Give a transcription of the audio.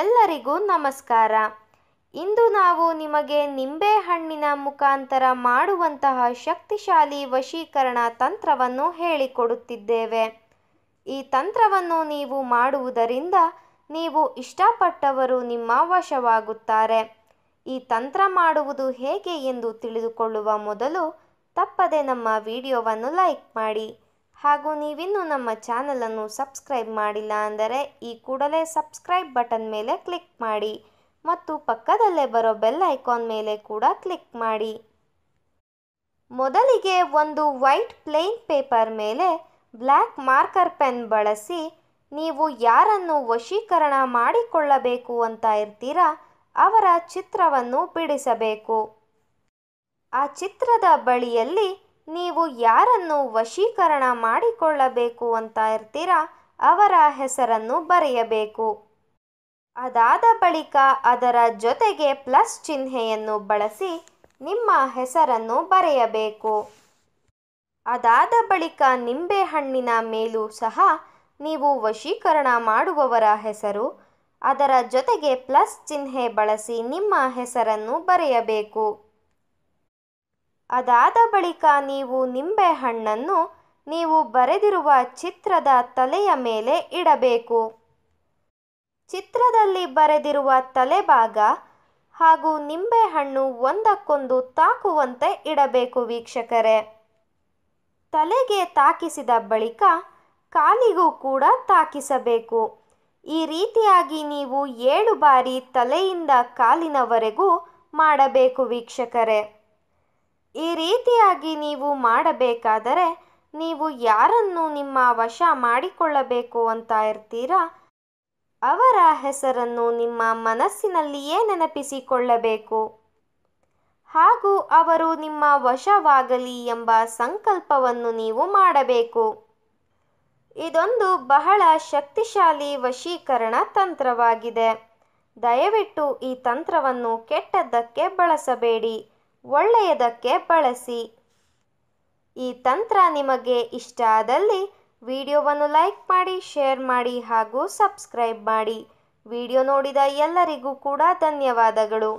ಎಲ್ಲರಿಗೂ ನಮಸ್ಕಾರ ಇಂದು ನಾವು ನಿಮಗೆ ನಿಂಬೆ ಹಣ್ಣಿನ ಮುಖಾಂತರ ಮಾಡುವಂತಹ ಶಕ್ತಿಶಾಲಿ ವಶೀಕರಣ ತಂತ್ರವನ್ನು ಹೇಳಿಕೊಡುತ್ತಿದ್ದೇವೆ ಈ ತಂತ್ರವನ್ನು ನೀವು ಮಾಡುವುದರಿಂದ ನೀವು ಇಷ್ಟಪಟ್ಟವರು ನಿಮ್ಮ ವಶವಾಗುತ್ತಾರೆ ಈ ತಂತ್ರ ಮಾಡುವುದು ಹೇಗೆ ಎಂದು ತಿಳಿದುಕೊಳ್ಳುವ ಮೊದಲು ತಪ್ಪದೆ ನಮ್ಮ ವಿಡಿಯೋವನ್ನು ಲೈಕ್ ಮಾಡಿ ಹಾಗೂ ನೀವಿನ್ನೂ ನಮ್ಮ ಚಾನಲನ್ನು ಸಬ್ಸ್ಕ್ರೈಬ್ ಮಾಡಿಲ್ಲ ಅಂದರೆ ಈ ಕೂಡಲೇ ಸಬ್ಸ್ಕ್ರೈಬ್ ಬಟನ್ ಮೇಲೆ ಕ್ಲಿಕ್ ಮಾಡಿ ಮತ್ತು ಪಕ್ಕದಲ್ಲೇ ಬರೋ ಬೆಲ್ ಐಕಾನ್ ಮೇಲೆ ಕೂಡ ಕ್ಲಿಕ್ ಮಾಡಿ ಮೊದಲಿಗೆ ಒಂದು ವೈಟ್ ಪ್ಲೇನ್ ಪೇಪರ್ ಮೇಲೆ ಬ್ಲ್ಯಾಕ್ ಮಾರ್ಕರ್ ಪೆನ್ ಬಳಸಿ ನೀವು ಯಾರನ್ನು ವಶೀಕರಣ ಮಾಡಿಕೊಳ್ಳಬೇಕು ಅಂತ ಇರ್ತೀರಾ ಅವರ ಚಿತ್ರವನ್ನು ಬಿಡಿಸಬೇಕು ಆ ಚಿತ್ರದ ಬಳಿಯಲ್ಲಿ ನೀವು ಯಾರನ್ನು ವಶೀಕರಣ ಮಾಡಿಕೊಳ್ಳಬೇಕು ಅಂತ ಇರ್ತೀರಾ ಅವರ ಹೆಸರನ್ನು ಬರೆಯಬೇಕು ಅದಾದ ಬಳಿಕ ಅದರ ಜೊತೆಗೆ ಪ್ಲಸ್ ಚಿಹ್ನೆಯನ್ನು ಬಳಸಿ ನಿಮ್ಮ ಹೆಸರನ್ನು ಬರೆಯಬೇಕು ಅದಾದ ಬಳಿಕ ನಿಂಬೆಹಣ್ಣಿನ ಮೇಲೂ ಸಹ ನೀವು ವಶೀಕರಣ ಮಾಡುವವರ ಹೆಸರು ಅದರ ಜೊತೆಗೆ ಪ್ಲಸ್ ಚಿಹ್ನೆ ಬಳಸಿ ನಿಮ್ಮ ಹೆಸರನ್ನು ಬರೆಯಬೇಕು ಅದಾದ ಬಳಿಕ ನೀವು ನಿಂಬೆಹಣ್ಣನ್ನು ನೀವು ಬರೆದಿರುವ ಚಿತ್ರದ ತಲೆಯ ಮೇಲೆ ಇಡಬೇಕು ಚಿತ್ರದಲ್ಲಿ ಬರೆದಿರುವ ತಲೆಭಾಗ ಹಾಗೂ ನಿಂಬೆಹಣ್ಣು ಒಂದಕ್ಕೊಂದು ತಾಕುವಂತೆ ಇಡಬೇಕು ವೀಕ್ಷಕರೇ ತಲೆಗೆ ತಾಕಿಸಿದ ಬಳಿಕ ಕಾಲಿಗೂ ಕೂಡ ತಾಕಿಸಬೇಕು ಈ ರೀತಿಯಾಗಿ ನೀವು ಏಳು ಬಾರಿ ತಲೆಯಿಂದ ಕಾಲಿನವರೆಗೂ ಮಾಡಬೇಕು ವೀಕ್ಷಕರೇ ಈ ರೀತಿಯಾಗಿ ನೀವು ಮಾಡಬೇಕಾದರೆ ನೀವು ಯಾರನ್ನು ನಿಮ್ಮ ವಶ ಮಾಡಿಕೊಳ್ಳಬೇಕು ಅಂತ ಇರ್ತೀರಾ ಅವರ ಹೆಸರನ್ನು ನಿಮ್ಮ ಮನಸ್ಸಿನಲ್ಲಿಯೇ ನೆನಪಿಸಿಕೊಳ್ಳಬೇಕು ಹಾಗೂ ಅವರು ನಿಮ್ಮ ವಶವಾಗಲಿ ಎಂಬ ಸಂಕಲ್ಪವನ್ನು ನೀವು ಮಾಡಬೇಕು ಇದೊಂದು ಬಹಳ ಶಕ್ತಿಶಾಲಿ ವಶೀಕರಣ ತಂತ್ರವಾಗಿದೆ ದಯವಿಟ್ಟು ಈ ತಂತ್ರವನ್ನು ಕೆಟ್ಟದ್ದಕ್ಕೆ ಬಳಸಬೇಡಿ ಒಳ್ಳೆಯದಕ್ಕೆ ಬಳಸಿ ಈ ತಂತ್ರ ನಿಮಗೆ ಇಷ್ಟ ಆದಲ್ಲಿ ವಿಡಿಯೋವನ್ನು ಲೈಕ್ ಮಾಡಿ ಶೇರ್ ಮಾಡಿ ಹಾಗೂ ಸಬ್ಸ್ಕ್ರೈಬ್ ಮಾಡಿ ವಿಡಿಯೋ ನೋಡಿದ ಎಲ್ಲರಿಗೂ ಕೂಡ ಧನ್ಯವಾದಗಳು